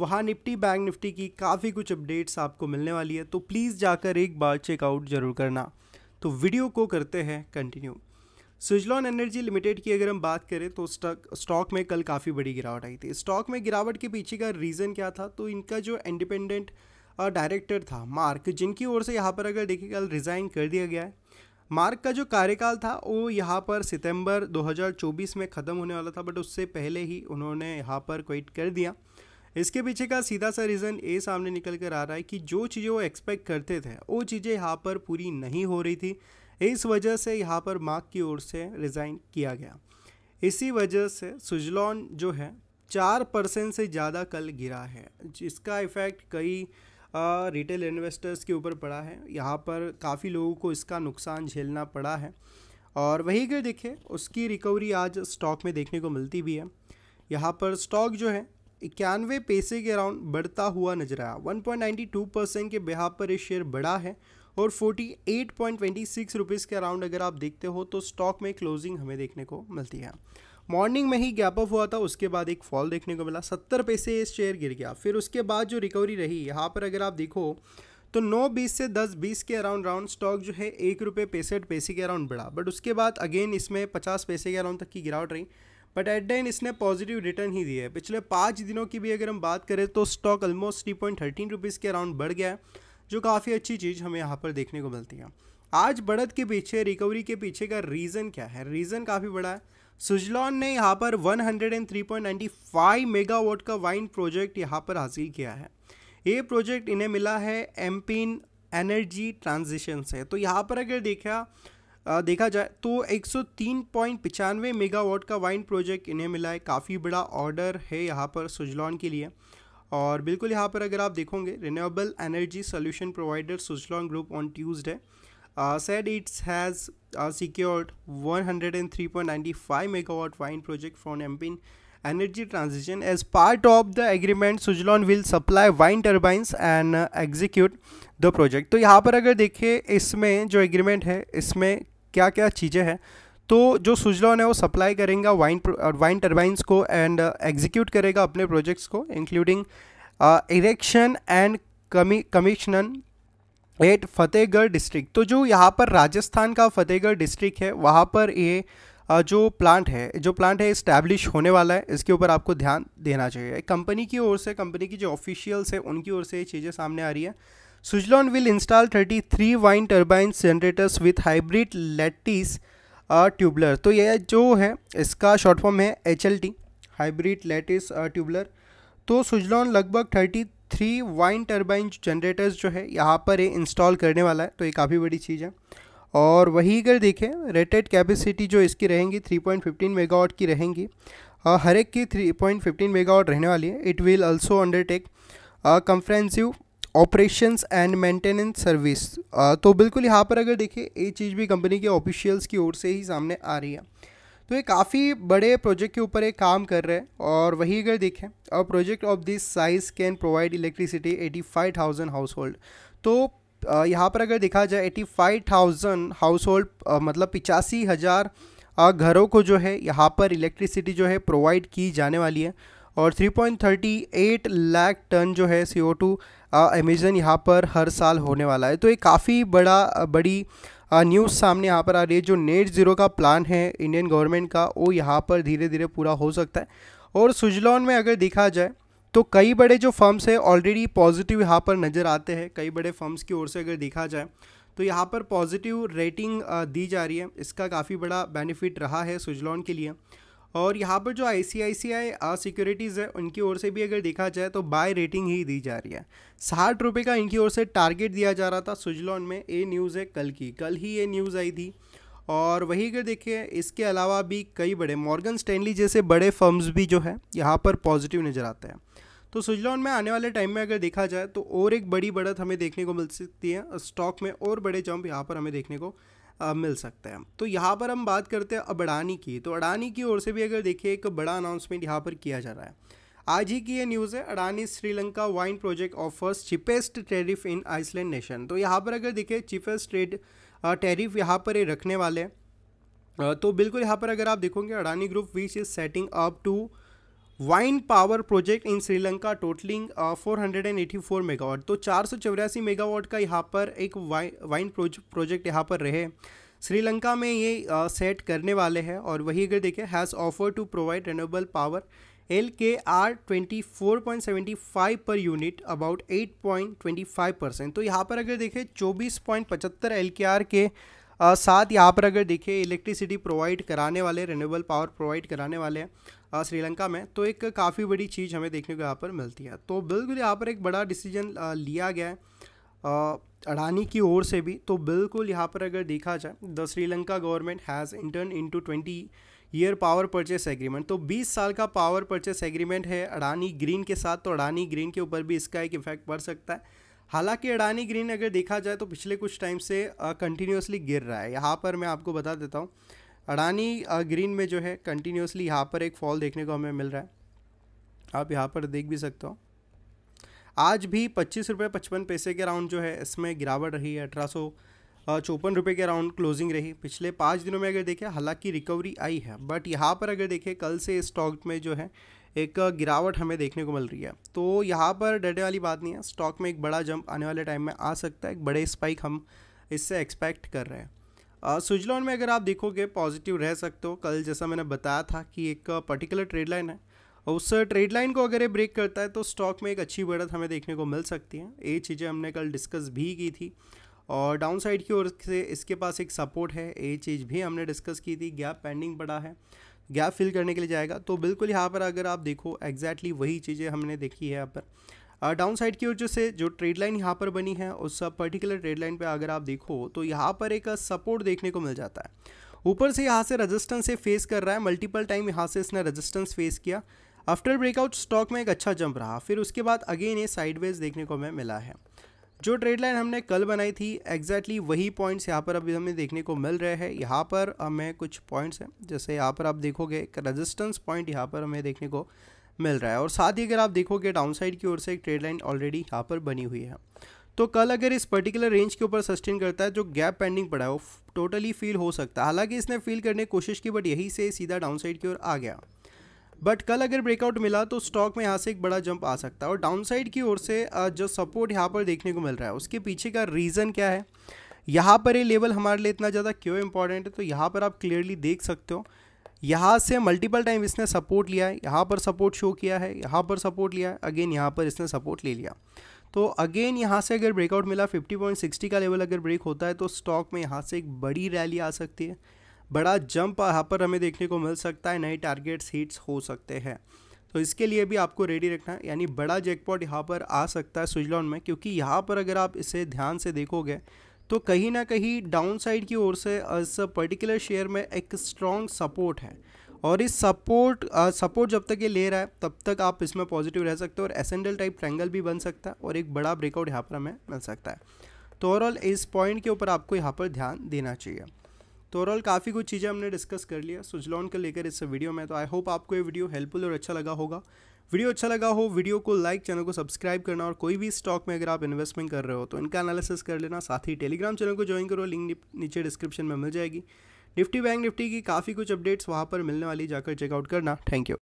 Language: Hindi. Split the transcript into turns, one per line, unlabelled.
वहाँ निफ्टी बैंक निफ्टी की काफ़ी कुछ अपडेट्स आपको मिलने वाली है तो प्लीज़ जाकर एक बार चेकआउट ज़रूर करना तो वीडियो को करते हैं कंटिन्यू स्विजलॉन एनर्जी लिमिटेड की अगर हम बात करें तो स्टॉक में कल काफ़ी बड़ी गिरावट आई थी स्टॉक में गिरावट के पीछे का रीज़न क्या था तो इनका जो इंडिपेंडेंट डायरेक्टर था मार्क जिनकी ओर से यहाँ पर अगर देखिए कल रिज़ाइन कर दिया गया है मार्क का जो कार्यकाल था वो यहाँ पर सितंबर 2024 में ख़त्म होने वाला था बट उससे पहले ही उन्होंने यहाँ पर क्विट कर दिया इसके पीछे का सीधा सा रीज़न ये सामने निकल कर आ रहा है कि जो चीज़ें वो एक्सपेक्ट करते थे वो चीज़ें यहाँ पर पूरी नहीं हो रही थी इस वजह से यहाँ पर मार्क की ओर से रिज़ाइन किया गया इसी वजह से सुजलॉन जो है चार परसेंट से ज़्यादा कल गिरा है जिसका इफ़ेक्ट कई रिटेल इन्वेस्टर्स के ऊपर पड़ा है यहाँ पर काफ़ी लोगों को इसका नुकसान झेलना पड़ा है और वही अगर देखें उसकी रिकवरी आज स्टॉक में देखने को मिलती भी है यहाँ पर स्टॉक जो है इक्यानवे पैसे के अराउंड बढ़ता हुआ नजर आया 1.92 परसेंट के बिहार पर ये शेयर बढ़ा है और 48.26 रुपीस के अराउंड अगर आप देखते हो तो स्टॉक में क्लोजिंग हमें देखने को मिलती है मॉर्निंग में ही गैप अप हुआ था उसके बाद एक फॉल देखने को मिला सत्तर पैसे ये शेयर गिर गया फिर उसके बाद जो रिकवरी रही यहाँ पर अगर आप देखो तो नौ बीस से दस बीस के अराउंड राउंड स्टॉक जो है एक रुपये पैंसठ पैसे के अराउंड बढ़ा बट उसके बाद अगेन इसमें पचास पैसे के अराउंड तक की गिरावट रही बट एट द एंड इसने पॉजिटिव रिटर्न ही दिया है पिछले पाँच दिनों की भी अगर हम बात करें तो stock almost three point thirteen rupees के अराउंड बढ़ गया है जो काफ़ी अच्छी चीज़ हमें यहाँ पर देखने को मिलती है आज बढ़त के पीछे रिकवरी के पीछे का रीज़न क्या है रीज़न काफ़ी बड़ा है सुजलॉन ने यहाँ पर 103.95 मेगावाट का वाइन प्रोजेक्ट यहाँ पर हासिल किया है ये प्रोजेक्ट इन्हें मिला है एमपिन एनर्जी ट्रांजिशन से तो यहाँ पर अगर देखा देखा जाए तो एक सौ तीन पॉइंट पचानवे मेगावाट का वाइन प्रोजेक्ट इन्हें मिला है काफ़ी बड़ा ऑर्डर है यहाँ पर सुजलॉन के लिए और बिल्कुल यहाँ पर अगर आप देखोगे renewable energy solution provider Suzlon group on Tuesday said it's has secured 103.95 megawatt wind project from Ampin energy transition as part of the agreement Suzlon will supply wind turbines and execute the project तो यहाँ पर अगर देखें इसमें जो एग्रीमेंट है इसमें क्या क्या चीज़ें हैं तो जो सुजलॉन है वो सप्लाई करेगा वाइन वाइन टर्बाइंस को एंड एग्जीक्यूट uh, करेगा अपने प्रोजेक्ट्स को इंक्लूडिंग इरेक्शन एंड कमी कमीशनन एट फतेहगढ़ डिस्ट्रिक्ट तो जो यहाँ पर राजस्थान का फतेहगढ़ डिस्ट्रिक्ट है वहाँ पर ये uh, जो प्लांट है जो प्लांट है इस्टेब्लिश होने वाला है इसके ऊपर आपको ध्यान देना चाहिए कंपनी की ओर से कंपनी की जो ऑफिशियल्स है उनकी ओर से ये चीज़ें सामने आ रही है Suzlon will install 33 wind generators generators with hybrid lattice tubular तो यह जो है इसका शॉर्ट फॉर्म है H L T hybrid lattice tubular तो सुजलॉन लगभग 33 वाइन टर्बाइन जनरेटर्स जो है यहाँ पर ये इंस्टॉल करने वाला है तो ये काफ़ी बड़ी चीज़ है और वही अगर देखें रेटेड कैपेसिटी जो इसकी रहेंगी 3.15 मेगावाट की रहेंगी uh, हर एक की 3.15 मेगावाट रहने वाली है it will also undertake comprehensive operations and maintenance service तो बिल्कुल यहाँ पर अगर देखें ये चीज़ भी कंपनी के ऑफिशियल्स की ओर से ही सामने आ रही है तो ये काफ़ी बड़े प्रोजेक्ट के ऊपर एक काम कर रहे हैं और वही अगर देखें a project of this size can provide electricity thousand household तो uh, यहाँ पर अगर देखा जाए थाउजेंड हाउस होल्ड मतलब पिचासी हज़ार uh, घरों को जो है यहाँ पर इलेक्ट्रिसिटी जो है प्रोवाइड की जाने वाली है और 3.38 लाख टन जो है सी ओ टू अमेजन यहाँ पर हर साल होने वाला है तो ये काफ़ी बड़ा बड़ी न्यूज़ सामने यहाँ पर आ रही है जो नेट ज़ीरो का प्लान है इंडियन गवर्नमेंट का वो यहाँ पर धीरे धीरे पूरा हो सकता है और सुजलॉन में अगर देखा जाए तो कई बड़े जो फर्म्स हैं ऑलरेडी पॉजिटिव यहाँ पर नज़र आते हैं कई बड़े फर्म्स की ओर से अगर देखा जाए तो यहाँ पर पॉजिटिव रेटिंग दी जा रही है इसका काफ़ी बड़ा बेनिफिट रहा है सुजलॉन के लिए और यहाँ पर जो आई सी आई सी आई सिक्योरिटीज़ है उनकी ओर से भी अगर देखा जाए तो बाय रेटिंग ही दी जा रही है साठ रुपये का इनकी ओर से टारगेट दिया जा रहा था स्विजलॉन में ये न्यूज़ है कल की कल ही ये न्यूज़ आई थी और वही अगर देखें इसके अलावा भी कई बड़े मॉर्गन स्टैनली जैसे बड़े फर्म्स भी जो है यहाँ पर पॉजिटिव नज़र आते हैं तो स्विजलैंड में आने वाले टाइम में अगर देखा जाए तो और एक बड़ी बढ़त हमें देखने को मिल सकती है स्टॉक में और बड़े जंप यहाँ पर हमें देखने को मिल सकता है तो यहाँ पर हम बात करते हैं अडानी की तो अडानी की ओर से भी अगर देखिए एक बड़ा अनाउंसमेंट यहाँ पर किया जा रहा है आज ही की ये न्यूज़ है Adani Sri Lanka wind project offers cheapest tariff in island nation तो यहाँ पर अगर देखिए चिपेस्ट ट्रेड टेरिफ यहाँ पर ये रखने वाले हैं तो बिल्कुल यहाँ पर अगर आप देखोगे Adani group which is setting up two wind power project in Sri Lanka totalling 484 megawatt तो चार मेगावाट का यहाँ पर एक वाइन वाइन प्रोजेक्ट यहाँ पर रहे श्रीलंका में ये सेट करने वाले हैं और वही अगर देखें has offer to provide renewable power L K R twenty four point seventy five per unit about eight point twenty five percent तो यहाँ पर अगर देखें चौबीस पॉइंट पचहत्तर एल के आर के साथ यहाँ पर अगर देखें इलेक्ट्रिसिटी प्रोवाइड कराने वाले रेनोबल पावर प्रोवाइड कराने वाले हैं श्रीलंका में तो एक काफ़ी बड़ी चीज़ हमें देखने को यहाँ पर मिलती है तो बिल्कुल यहाँ पर एक बड़ा डिसीजन लिया गया है अडानी की ओर से भी तो बिल्कुल यहाँ पर अगर देखा जाए the Sri Lanka government has intern to twenty year power purchase agreement तो 20 साल का पावर परचेस एग्रीमेंट है अडानी ग्रीन के साथ तो अडानी ग्रीन के ऊपर भी इसका एक इफेक्ट पड़ सकता है हालांकि अडानी ग्रीन अगर देखा जाए तो पिछले कुछ टाइम से कंटिन्यूसली गिर रहा है यहाँ पर मैं आपको बता देता हूँ अडानी ग्रीन में जो है कंटिन्यूसली यहाँ पर एक फॉल देखने को हमें मिल रहा है आप यहाँ पर देख भी सकते हो आज भी पच्चीस रुपये पचपन पैसे के अराउंड जो है इसमें गिरावट रही है अठारह सौ चौपन रुपये के अराउंड क्लोजिंग रही पिछले पाँच दिनों में अगर देखें हालांकि रिकवरी आई है बट यहाँ पर अगर देखें कल से स्टॉक में जो है एक गिरावट हमें देखने को मिल रही है तो यहाँ पर डरने वाली बात नहीं है स्टॉक में एक बड़ा जंप आने वाले टाइम में आ सकता है एक बड़े स्पाइक हम इससे एक्सपेक्ट कर रहे हैं स्विट्जरलैंड में अगर आप देखोगे पॉजिटिव रह सकते हो कल जैसा मैंने बताया था कि एक पर्टिकुलर ट्रेड लाइन है उस ट्रेड लाइन को अगर ये ब्रेक करता है तो स्टॉक में एक अच्छी बढ़त हमें देखने को मिल सकती है ये चीज़ें हमने कल डिस्कस भी की थी और डाउन साइड की ओर से इसके पास एक सपोर्ट है ये चीज़ भी हमने डिस्कस की थी गैप पेंडिंग पड़ा है गैप फिल करने के लिए जाएगा तो बिल्कुल यहाँ पर अगर आप देखो एग्जैक्टली वही चीज़ें हमने देखी है यहाँ पर डाउन साइड की ओर जो से जो ट्रेड लाइन यहाँ पर बनी है उस पर्टिकुलर ट्रेड लाइन पर अगर आप देखो तो यहाँ पर एक सपोर्ट देखने को मिल जाता है ऊपर से यहाँ से रजिस्टेंस से फेस कर रहा है मल्टीपल टाइम यहाँ से इसने रजिस्टेंस फेस किया आफ्टर ब्रेकआउट स्टॉक में एक अच्छा जंप रहा फिर उसके बाद अगेन ये साइडवेज देखने को हमें मिला है जो ट्रेड लाइन हमने कल बनाई थी एग्जैक्टली exactly वही पॉइंट्स यहाँ पर अभी हमें देखने को मिल रहे हैं यहाँ पर हमें कुछ पॉइंट्स हैं जैसे यहाँ पर आप देखोगे एक रजिस्टेंस पॉइंट यहाँ पर हमें देखने को मिल रहा है और साथ ही अगर आप देखोगे डाउन साइड की ओर से एक ट्रेड लाइन ऑलरेडी यहाँ पर बनी हुई है तो कल अगर इस पर्टिकुलर रेंज के ऊपर सस्टेन करता है जो गैप पेंडिंग पड़ा है वो टोटली फील हो सकता है हालांकि इसने फील करने की कोशिश की बट यहीं से सीधा डाउन साइड की ओर आ गया बट कल अगर ब्रेकआउट मिला तो स्टॉक में यहाँ से एक बड़ा जंप आ सकता है और डाउन साइड की ओर से जो सपोर्ट यहाँ पर देखने को मिल रहा है उसके पीछे का रीज़न क्या है यहाँ पर ये लेवल हमारे लिए इतना ज़्यादा क्यों इंपॉर्टेंट है तो यहाँ पर आप क्लियरली देख सकते हो यहाँ से मल्टीपल टाइम इसने सपोर्ट लिया है यहाँ पर सपोर्ट शो किया है यहाँ पर सपोर्ट लिया है अगेन यहाँ पर इसने सपोर्ट ले लिया तो अगेन यहाँ से अगर ब्रेकआउट मिला 50.60 का लेवल अगर ब्रेक होता है तो स्टॉक में यहाँ से एक बड़ी रैली आ सकती है बड़ा जंप यहाँ पर हमें देखने को मिल सकता है नए टारगेट्स हिट्स हो सकते हैं तो इसके लिए भी आपको रेडी रखना है यानी बड़ा जैकपॉट यहाँ पर आ सकता है स्विजलॉन में क्योंकि यहाँ पर अगर आप इसे ध्यान से देखोगे तो कहीं ना कहीं डाउन साइड की ओर से इस पर्टिकुलर शेयर में एक स्ट्रॉन्ग सपोर्ट है और इस सपोर्ट सपोर्ट जब तक ये ले रहा है तब तक आप इसमें पॉजिटिव रह सकते हो और एसेंडल टाइप ट्रैंगल भी बन सकता है और एक बड़ा ब्रेकआउट यहाँ पर हमें मिल सकता है तो ओवरऑल इस पॉइंट के ऊपर आपको यहाँ पर ध्यान देना चाहिए तो ओवरऑल काफ़ी कुछ चीज़ें हमने डिस्कस कर लिया सुजलॉन को लेकर इस वीडियो में तो आई होप आपको ये वीडियो हेल्पफुल और अच्छा लगा होगा वीडियो अच्छा लगा हो वीडियो को लाइक चैनल को सब्सक्राइब करना और कोई भी स्टॉक में अगर आप इन्वेस्टमेंट कर रहे हो तो इनका एनालिसिस कर लेना साथ ही टेलीग्राम चैनल को ज्वाइन करो लिंक नीचे डिस्क्रिप्शन में मिल जाएगी निफ्टी बैंक निफ्टी की काफ़ी कुछ अपडेट्स वहाँ पर मिलने वाली जाकर चेकआउट करना थैंक यू